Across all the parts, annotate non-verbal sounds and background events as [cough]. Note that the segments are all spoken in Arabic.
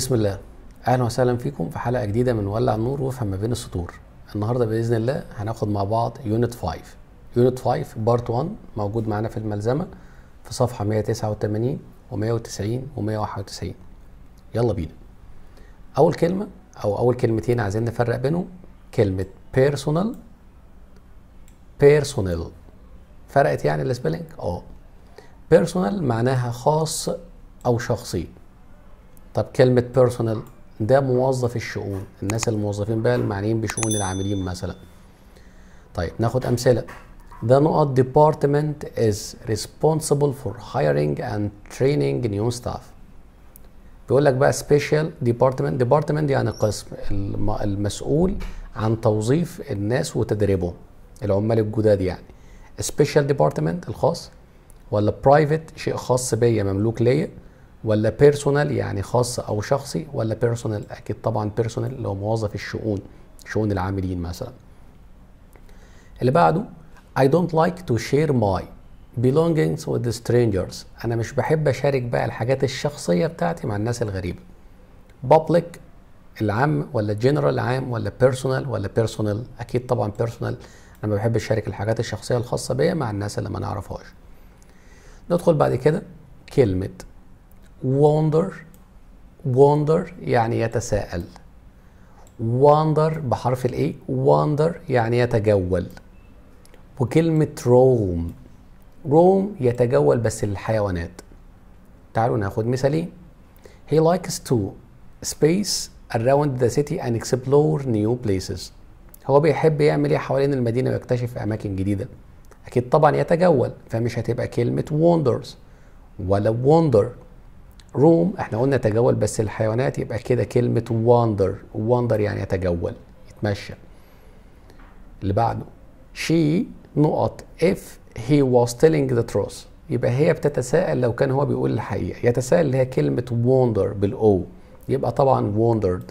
بسم الله اهلا وسهلا فيكم في حلقه جديده من ولع النور وافهم ما بين السطور النهارده باذن الله هناخد مع بعض يونت 5 يونت 5 بارت 1 موجود معانا في الملزمه في صفحه 189 و190 و191 يلا بينا اول كلمه او اول كلمتين عايزين نفرق بينهم كلمه بيرسونال بيرسونال فرقت يعني السبيلنج اه بيرسونال معناها خاص او شخصي طب كلمه بيرسونال ده موظف الشؤون الناس الموظفين بقى المعنيين بشؤون العاملين مثلا طيب ناخد امثله The نقط department is responsible for hiring and training new staff. بيقول لك بقى special department department يعني قسم المسؤول عن توظيف الناس وتدريبهم العمال الجداد يعني special department الخاص ولا private شيء خاص بيا مملوك ليا ولا بيرسونال يعني خاص او شخصي ولا بيرسونال اكيد طبعا بيرسونال اللي هو موظف الشؤون شؤون العاملين مثلا اللي بعده I don't like to share my belongings with strangers انا مش بحب اشارك بقى الحاجات الشخصيه بتاعتي مع الناس الغريبه public العام ولا جنرال عام ولا بيرسونال ولا بيرسونال اكيد طبعا بيرسونال انا ما بحبش اشارك الحاجات الشخصيه الخاصه بيا مع الناس اللي ما نعرفهاش ندخل بعد كده كلمه wonder wonder يعني يتساءل wonder بحرف الاي wonder يعني يتجول وكلمة روم روم يتجول بس للحيوانات تعالوا ناخد مثالين He likes to space around the city and explore new places هو بيحب يعمل ايه حوالين المدينة ويكتشف أماكن جديدة أكيد طبعا يتجول فمش هتبقى كلمة wonders ولا wonder روم احنا قلنا تجول بس الحيوانات يبقى كده كلمة واندر واندر يعني يتجول يتمشى اللي بعده شي نقط if he was telling the truth يبقى هي بتتساءل لو كان هو بيقول الحقيقة يتساءل اللي هي كلمة wonder بالأو يبقى طبعا wondered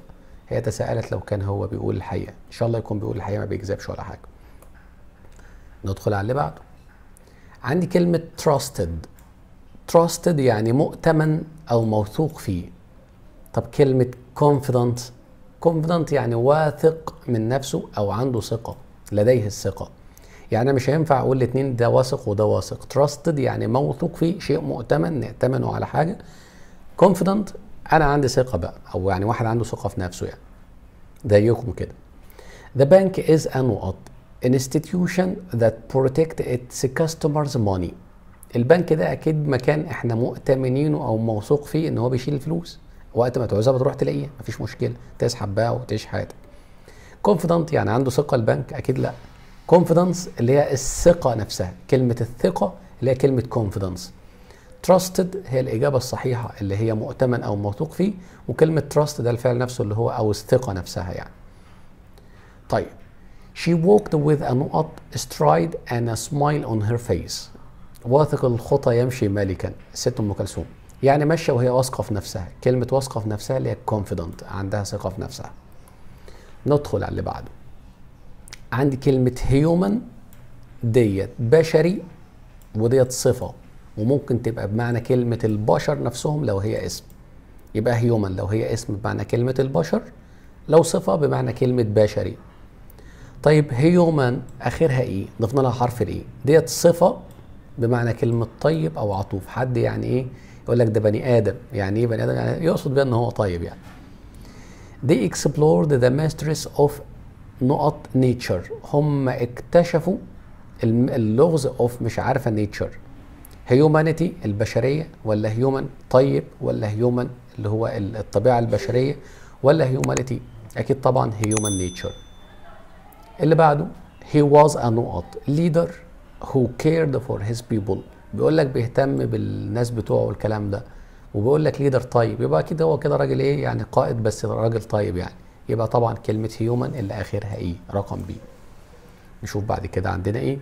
هي تساءلت لو كان هو بيقول الحقيقة إن شاء الله يكون بيقول الحقيقة ما بيكذبش ولا حاجة ندخل على اللي بعده عندي كلمة trusted trusted يعني مؤتمن او موثوق فيه طب كلمه confident confident يعني واثق من نفسه او عنده ثقه لديه الثقه يعني مش هينفع اقول الاثنين ده واثق وده واثق تراستد يعني موثوق فيه شيء مؤتمن نأتمنه على حاجه confident انا عندي ثقه بقى او يعني واحد عنده ثقه في نفسه يعني زيكم كده The bank is an An institution that protect its customers' money. البنك ده اكيد مكان احنا مؤتمنينه او موثوق فيه ان هو بيشيل الفلوس وقت ما تعوزها بتروح تلاقيها مفيش مشكله تسحب بقى وتعيش حياتك كونفيدنت يعني عنده ثقه البنك اكيد لا كونفيدنس اللي هي الثقه نفسها كلمه الثقه اللي هي كلمه كونفيدنس تراستد هي الاجابه الصحيحه اللي هي مؤتمن او موثوق فيه وكلمه تراست ده الفعل نفسه اللي هو او الثقه نفسها يعني طيب She walked with a odd stride and a smile on her face واثق الخطى يمشي مالكا الست ام كلثوم يعني ماشيه وهي واثقه في نفسها كلمه واثقه في نفسها اللي هي كونفيدنت عندها ثقه في نفسها ندخل على اللي بعده عندي كلمه هيومن ديت بشري وديت صفه وممكن تبقى بمعنى كلمه البشر نفسهم لو هي اسم يبقى هيومن لو هي اسم بمعنى كلمه البشر لو صفه بمعنى كلمه بشري طيب هيومن اخرها ايه ضفنا لها حرف الايه ديت صفه بمعنى كلمه طيب او عطوف حد يعني ايه يقول لك ده بني ادم يعني ايه بني ادم يعني يقصد بان هو طيب يعني they explored the mysteries of نقط nature هم اكتشفوا اللغز اوف مش عارفه نيتشر هيومانيتي البشريه ولا هيومن طيب ولا هيومن اللي هو الطبيعه البشريه ولا هيومانيتي اكيد طبعا هيومن نيتشر اللي بعده هي واز ا نقط ليدر هو كيرد فور هيز بيبول بيقول لك بيهتم بالناس بتوعه والكلام ده وبيقول لك ليدر طيب يبقى اكيد هو كده راجل ايه يعني قائد بس راجل طيب يعني يبقى طبعا كلمه هيومن اللي اخرها ايه رقم بي نشوف بعد كده عندنا ايه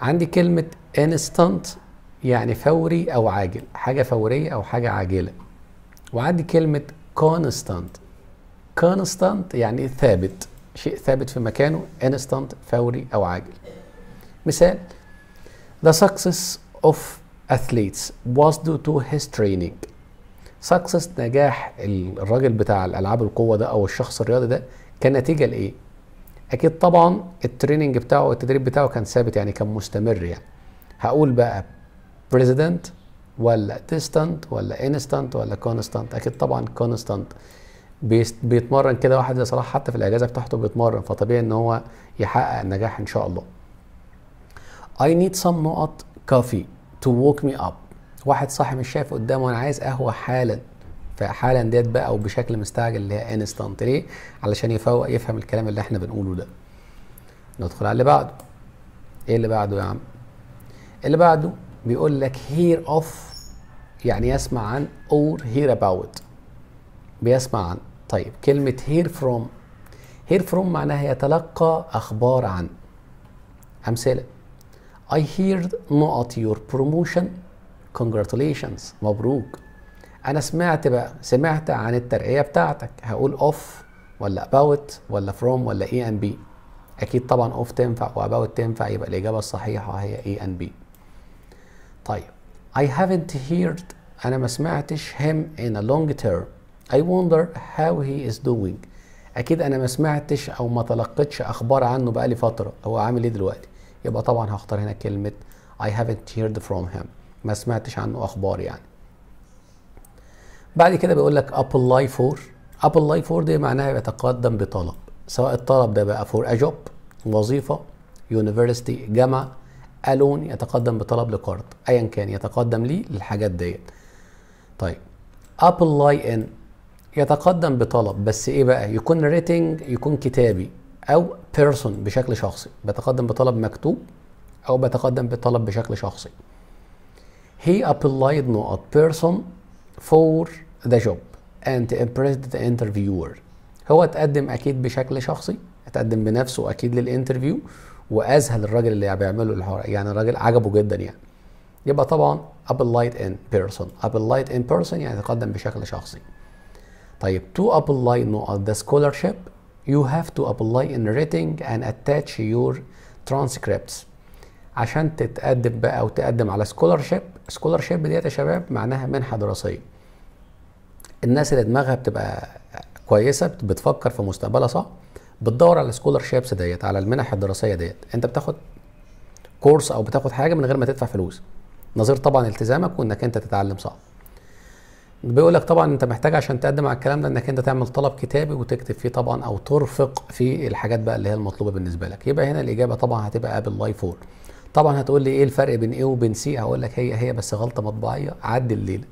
عندي كلمه انستنت يعني فوري او عاجل حاجه فوريه او حاجه عاجله وعندي كلمه كونستانت كونستانت يعني ثابت شيء ثابت في مكانه انستنت فوري او عاجل مثال The success of athletes was due to his training سكسس نجاح الراجل بتاع الالعاب القوه ده او الشخص الرياضي ده كان نتيجه لايه اكيد طبعا التريننج بتاعه التدريب بتاعه كان ثابت يعني كان مستمر يعني هقول بقى بريزيدنت ولا ديستانت ولا انستانت ولا كونستانت اكيد طبعا كونستانت بيتمرن كده واحد زي صلاح حتى في الاجازه بتاعته بيتمرن فطبيعي ان هو يحقق نجاح ان شاء الله I need some نقط coffee to walk me up واحد صاحي مش شايف قدامه انا عايز قهوه حالا فحالا ديت بقى او بشكل مستعجل اللي هي انستانت ليه علشان يفوق يفهم الكلام اللي احنا بنقوله ده ندخل على اللي بعده ايه اللي بعده يا عم اللي بعده بيقول لك hear of يعني يسمع عن or hear about بيسمع عن طيب كلمة hear from hear from معناها يتلقى أخبار عن أمثلة I heard not your promotion congratulations مبروك انا سمعت بقى سمعت عن الترقيه بتاعتك هقول اوف ولا about ولا from ولا اي ان بي اكيد طبعا اوف تنفع واباوت تنفع يبقى الاجابه الصحيحه هي اي ان بي طيب I haven't heard انا ما سمعتش him in a long term I wonder how he is doing اكيد انا ما سمعتش او ما تلقتش اخبار عنه بقالي فتره هو عامل ايه دلوقتي يبقى طبعا هختار هنا كلمة I haven't heard from him ما سمعتش عنه أخبار يعني بعد كده بيقول لك apply for apply for دي معناها يتقدم بطلب سواء الطلب ده بقى for a job وظيفة university جامعة alone يتقدم بطلب لقرض ايا كان يتقدم ليه للحاجات ديت طيب apply in يتقدم بطلب بس ايه بقى يكون ريتنج يكون كتابي او بيرسون بشكل شخصي بتقدم بطلب مكتوب او بتقدم بطلب بشكل شخصي he applied not person for the job and impressed the interviewer هو اتقدم اكيد بشكل شخصي اتقدم بنفسه اكيد للانترفيو واذهل الراجل اللي بيعمله الحوار يعني الراجل عجبه جدا يعني يبقى طبعا applied in person applied in person يعني تقدم بشكل شخصي طيب to apply not the scholarship you have to apply in writing and attach your transcripts عشان تتقدم بقى او تقدم على سكولرشيب سكولرشيب ديت يا شباب معناها منحه دراسيه الناس اللي دماغها بتبقى كويسه بتفكر في مستقبلها صح بتدور على سكولرشيبس ديت على المنح الدراسيه ديت انت بتاخد كورس او بتاخد حاجه من غير ما تدفع فلوس نظير طبعا التزامك وانك انت تتعلم صح بيقول لك طبعا انت محتاج عشان تقدم على الكلام ده انك انت تعمل طلب كتابي وتكتب فيه طبعا او ترفق في الحاجات بقى اللي هي المطلوبه بالنسبه لك يبقى هنا الاجابه طبعا هتبقى ابل لاي فور طبعا هتقول لي ايه الفرق بين ايه وبين سي هقول لك هي هي بس غلطه مطبعيه عدي الليله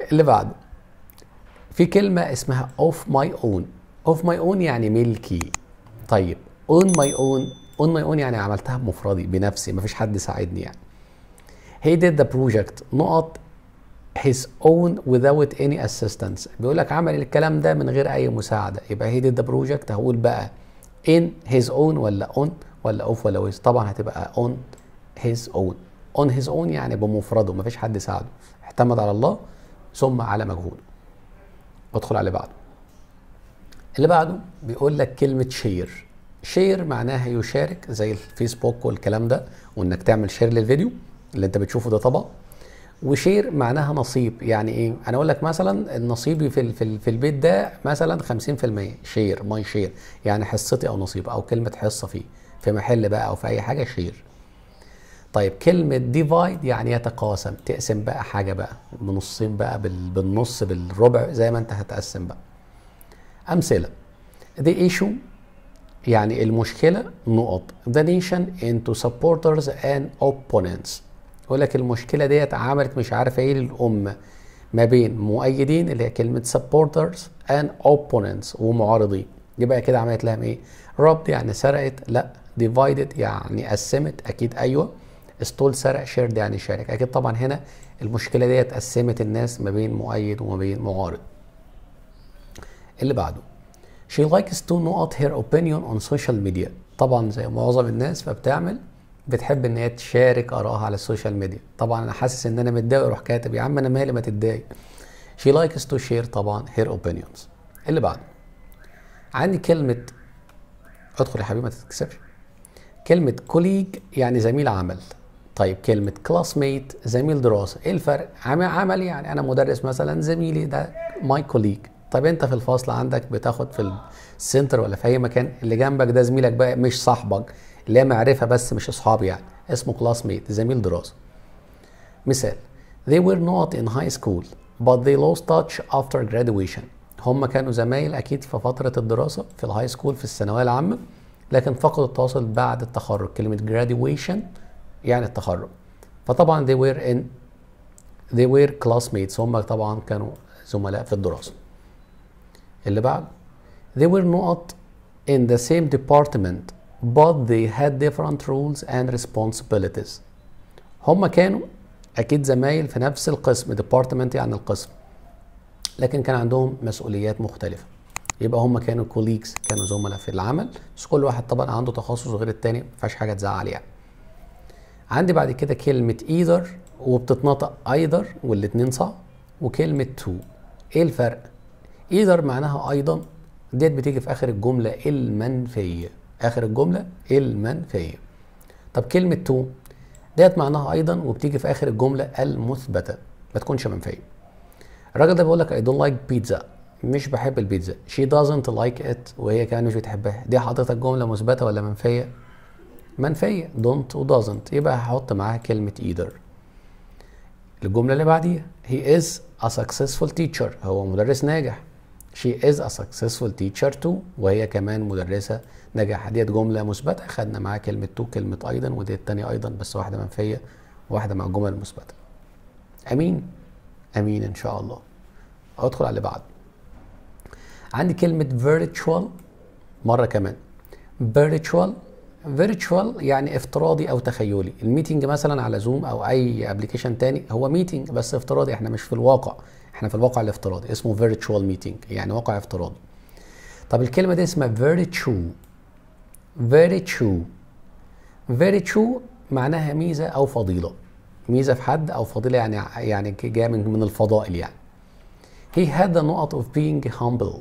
[laughs] اللي بعده في كلمه اسمها اوف ماي اون اوف ماي اون يعني ملكي طيب اون ماي اون اون ماي اون يعني عملتها بمفردي بنفسي مفيش حد ساعدني يعني هي ديد ذا بروجكت نقط his own without any assistance بيقول لك عمل الكلام ده من غير اي مساعده يبقى هي دي ذا بروجكت هقول بقى in his own ولا on ولا off ولا with طبعا هتبقى on his own on his own يعني بمفرده مفيش حد ساعده اعتمد على الله ثم على مجهوده ادخل على اللي بعده اللي بعده بيقول لك كلمه شير شير معناها يشارك زي الفيسبوك والكلام ده وانك تعمل شير للفيديو اللي انت بتشوفه ده طبق وشير معناها نصيب يعني ايه انا اقول لك مثلا نصيبي في في, البيت ده مثلا 50% شير ماي شير يعني حصتي او نصيب او كلمه حصه فيه في محل بقى او في اي حاجه شير طيب كلمة ديفايد يعني يتقاسم تقسم بقى حاجة بقى بنصين بقى بالنص بالربع زي ما انت هتقسم بقى أمثلة The issue يعني المشكلة نقط The nation into supporters and opponents يقول لك المشكله ديت عملت مش عارف ايه للامه ما بين مؤيدين اللي هي كلمه سبورترز اند اوبوننتس ومعارضين يبقى كده عملت لها ايه ربط يعني سرقت لا ديفايدد يعني قسمت اكيد ايوه استول سرق شيرد يعني شارك اكيد طبعا هنا المشكله ديت قسمت الناس ما بين مؤيد وما بين معارض اللي بعده she likes to know her opinion on social media طبعا زي معظم الناس فبتعمل بتحب ان هي تشارك ارائها على السوشيال ميديا طبعا انا حاسس ان انا متضايق اروح كاتب يا عم انا مالي ما تتضايق شي لايكس تو شير طبعا هير اوبينيونز اللي بعده عندي كلمه ادخل يا حبيبي ما تتكسفش كلمه كوليج يعني زميل عمل طيب كلمة كلاس ميت زميل دراسة، إيه الفرق؟ عمل يعني أنا مدرس مثلا زميلي ده ماي كوليج، طب أنت في الفصل عندك بتاخد في السنتر ولا في أي مكان اللي جنبك ده زميلك بقى مش صاحبك، لا معرفة بس مش أصحاب يعني اسمه كلاس ميت زميل دراسة مثال They were not in high school but they lost touch after graduation هم كانوا زمايل أكيد في فترة الدراسة في الهاي سكول في الثانوية العامة لكن فقدوا التواصل بعد التخرج كلمة graduation يعني التخرج فطبعا they were in they were classmates هم طبعا كانوا زملاء في الدراسة اللي بعد they were not in the same department but they had different roles and responsibilities هما كانوا اكيد زمايل في نفس القسم ديبارتمنت يعني القسم لكن كان عندهم مسؤوليات مختلفه يبقى هما كانوا كوليجز كانوا زملاء في العمل بس كل واحد طبعا عنده تخصص غير التاني ما فيهاش حاجه تزعل يعني عندي بعد كده كلمه ايذر وبتتنطق ايذر والاتنين صح وكلمه تو ايه الفرق ايذر معناها ايضا ديت بتيجي في اخر الجمله المنفيه اخر الجمله المنفيه طب كلمه تو ديت معناها ايضا وبتيجي في اخر الجمله المثبته ما تكونش منفيه الراجل ده بيقول لك اي دونت لايك بيتزا مش بحب البيتزا شي دازنت لايك ات وهي كمان مش بتحبها دي حضرتك جمله مثبته ولا منفيه منفيه دونت ودازنت يبقى هحط معاها كلمه ايدر الجمله اللي بعديها هي از ا سكسسفول تيتشر هو مدرس ناجح she is a successful teacher too وهي كمان مدرسة ناجحة ديت جملة مثبتة خدنا معاها كلمة تو كلمة أيضا ودي التانية أيضا بس واحدة منفية واحده مع الجمل المثبتة أمين أمين إن شاء الله أدخل على اللي بعد عندي كلمة فيرتشوال مرة كمان فيرتشوال فيرتشوال يعني افتراضي او تخيلي الميتنج مثلا على زوم او اي ابلكيشن تاني هو ميتنج بس افتراضي احنا مش في الواقع احنا في الواقع الافتراضي اسمه فيرتشوال ميتنج يعني واقع افتراضي طب الكلمه دي اسمها فيرتشو فيرتشو فيرتشو معناها ميزه او فضيله ميزه في حد او فضيله يعني يعني جايه من من الفضائل يعني هي هذا نقط اوف بينج هامبل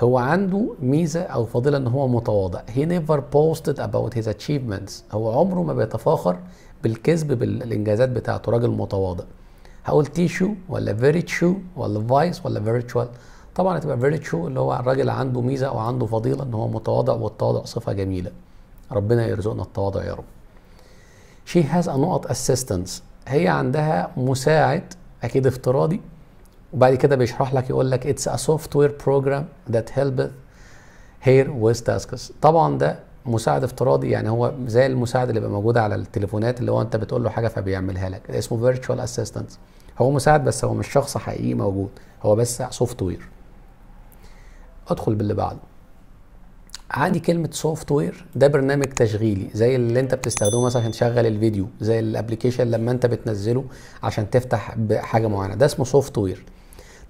هو عنده ميزه او فضيله ان هو متواضع هي نيفر بوستد اباوت هيز اتشيفمنتس هو عمره ما بيتفاخر بالكذب بالانجازات بتاعته راجل متواضع هقول تيشو ولا فيريتشو ولا فايس ولا فيرتشوال طبعا هتبقى فيريتشو اللي هو الراجل عنده ميزه او عنده فضيله ان هو متواضع والتواضع صفه جميله ربنا يرزقنا التواضع يا رب شي هاز ا نقط اسيستنس هي عندها مساعد اكيد افتراضي وبعد كده بيشرح لك يقول لك اتس ا سوفت وير بروجرام ذات هيلب هير ويز تاسكس طبعا ده مساعد افتراضي يعني هو زي المساعد اللي بيبقى موجود على التليفونات اللي هو انت بتقول له حاجه فبيعملها لك اسمه فيرتشوال اسيستنت هو مساعد بس هو مش شخص حقيقي موجود هو بس سوفت وير ادخل باللي بعده عندي كلمه سوفت وير ده برنامج تشغيلي زي اللي انت بتستخدمه مثلا عشان تشغل الفيديو زي الابلكيشن لما انت بتنزله عشان تفتح بحاجه معينه ده اسمه سوفت وير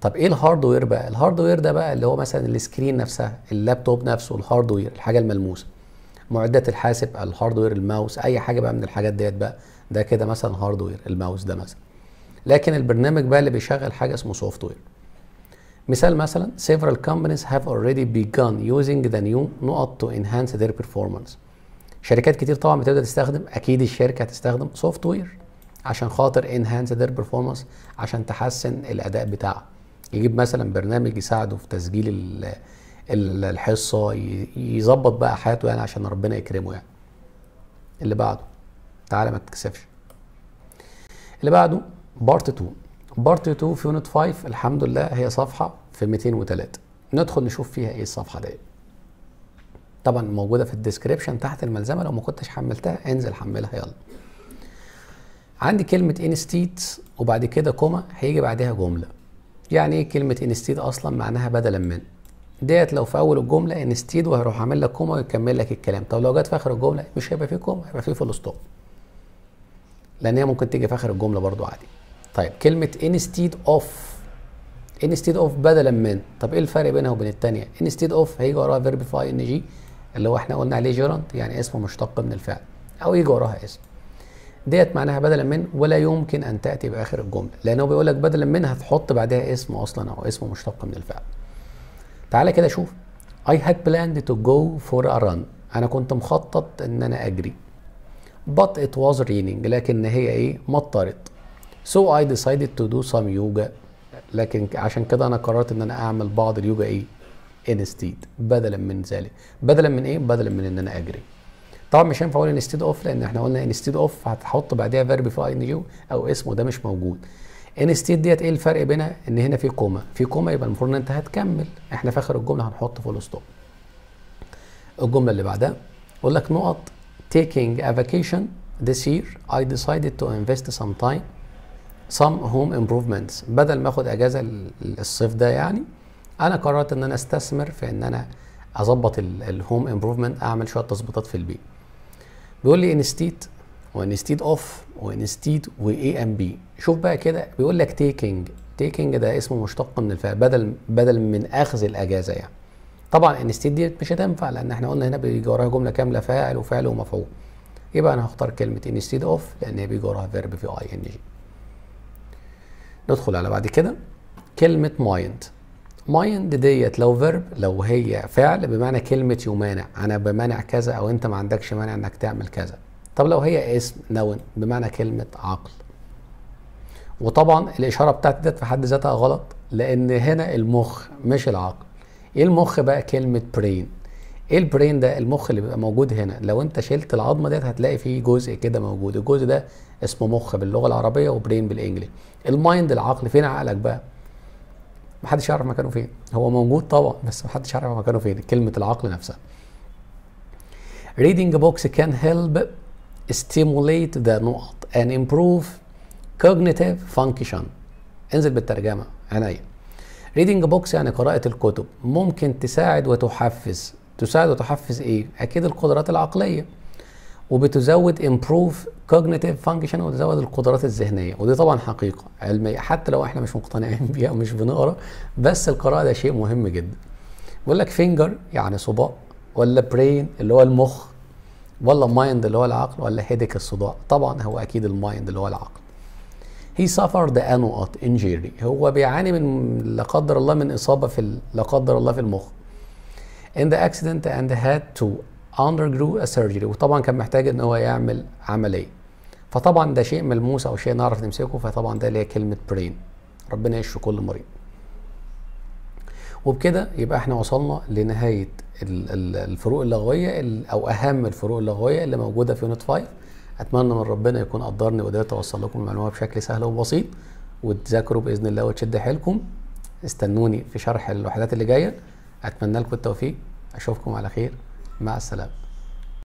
طب ايه الهاردوير بقى الهاردوير ده بقى اللي هو مثلا السكرين نفسها اللابتوب نفسه الهاردوير الحاجه الملموسه معدات الحاسب الهاردوير الماوس اي حاجه بقى من الحاجات ديت بقى ده كده مثلا هاردوير الماوس ده مثلا لكن البرنامج بقى اللي بيشغل حاجه اسمه سوفت وير مثال مثلا several companies have already begun using the new نقط to enhance their performance شركات كتير طبعا بتبدا تستخدم اكيد الشركه هتستخدم سوفت وير عشان خاطر enhance their performance عشان تحسن الاداء بتاعها يجيب مثلا برنامج يساعده في تسجيل الحصه يظبط بقى حياته يعني عشان ربنا يكرمه يعني اللي بعده تعالى ما تتكسفش اللي بعده بارت 2 بارت 2 في يونت 5 الحمد لله هي صفحه في 203 ندخل نشوف فيها ايه الصفحه دي طبعا موجوده في الديسكريبشن تحت الملزمه لو ما كنتش حملتها انزل حملها يلا عندي كلمه انستيت وبعد كده كوما هيجي بعدها جمله يعني ايه كلمه انستيت اصلا معناها بدلا من ديت لو في اول الجمله انستيد وهيروح عامل لك كوما ويكمل لك الكلام طب لو جت في اخر الجمله مش هيبقى فيه كوما هيبقى فيه فول ستوب لان هي ممكن تيجي في اخر الجمله برضو عادي طيب كلمه انستيد اوف انستيد اوف بدلا من طب ايه الفرق بينها وبين التانية انستيد اوف هيجي وراها فيرب فاي ان جي اللي هو احنا قلنا عليه جيرانت يعني اسم مشتق من الفعل او يجي وراها اسم ديت معناها بدلا من ولا يمكن ان تاتي باخر الجمله لانه بيقول لك بدلا من هتحط بعدها اسم اصلا او اسم مشتق من الفعل تعالى كده شوف I had planned to go for a run انا كنت مخطط ان انا اجري but it was raining لكن هي ايه مطرت سو اي ديسايدد تو دو سام يوجا لكن عشان كده انا قررت ان انا اعمل بعض اليوجا ايه انستيد بدلا من ذلك بدلا من ايه بدلا من ان انا اجري طبعا مش هينفع اقول انستيد اوف لان احنا قلنا انستيد اوف هتحط بعديها فيرب في اي ان يو او اسمه ده مش موجود انستيد ديت ايه الفرق بينها ان هنا في كوما في كوما يبقى المفروض ان انت هتكمل احنا في اخر الجمله هنحط فول ستوب الجمله اللي بعدها يقول لك نقط taking a vacation this year I decided to invest some time some home improvements بدل ما اخد اجازه الصيف ده يعني انا قررت ان انا استثمر في ان انا اظبط الهوم امبروفمنت اعمل شويه تظبيطات في البيت بيقول لي انستيت وانستيت اوف وانستيت واي ام بي شوف بقى كده بيقول لك تيكينج تيكينج ده اسمه مشتق من الفعل بدل بدل من اخذ الاجازه يعني طبعا انستيت دي مش هتنفع لان احنا قلنا هنا بيجي وراها جمله كامله فاعل وفعل ومفعول يبقى انا هختار كلمه انستيت اوف لان هي بيجي وراها فيرب في اي ان جي ندخل على بعد كده كلمة مايند مايند ديت لو فيرب لو هي فعل بمعنى كلمة يمانع أنا بمانع كذا أو أنت ما عندكش مانع إنك تعمل كذا طب لو هي اسم نون بمعنى كلمة عقل وطبعا الإشارة بتاعت ديت في حد ذاتها غلط لأن هنا المخ مش العقل إيه المخ بقى كلمة برين ايه البرين ده المخ اللي بيبقى موجود هنا لو انت شلت العظمه ديت هتلاقي فيه جزء كده موجود الجزء ده اسمه مخ باللغه العربيه وبرين بالانجلش المايند العقل فين عقلك بقى محدش يعرف مكانه فين هو موجود طبعا بس محدش يعرف مكانه فين كلمه العقل نفسها reading books can help stimulate the نقط and improve cognitive function انزل بالترجمه عينيا reading books يعني قراءة الكتب ممكن تساعد وتحفز تساعد وتحفز ايه؟ اكيد القدرات العقليه وبتزود امبروف كوجنيتيف فانكشن وتزود القدرات الذهنيه ودي طبعا حقيقه علميه حتى لو احنا مش مقتنعين [laughs] بيها ومش بنقرا بس القراءه ده شيء مهم جدا. بيقول لك فينجر يعني صباع ولا برين اللي هو المخ ولا مايند اللي هو العقل ولا هيدك الصداع طبعا هو اكيد المايند اللي هو العقل. هي سفر انو انوات انجيري هو بيعاني من لا قدر الله من اصابه في لا قدر الله في المخ in the accident and had to undergo a surgery وطبعا كان محتاج ان هو يعمل عمليه فطبعا ده شيء ملموس او شيء نعرف نمسكه فطبعا ده اللي هي كلمه برين ربنا يشفي كل مريض وبكده يبقى احنا وصلنا لنهايه الفروق اللغويه او اهم الفروق اللغويه اللي موجوده في يونت 5 اتمنى من ربنا يكون قدرني وقدرت اوصل لكم المعلومه بشكل سهل وبسيط وتذاكروا باذن الله وتشد حيلكم استنوني في شرح الوحدات اللي جايه اتمنى لكم التوفيق اشوفكم على خير مع السلامه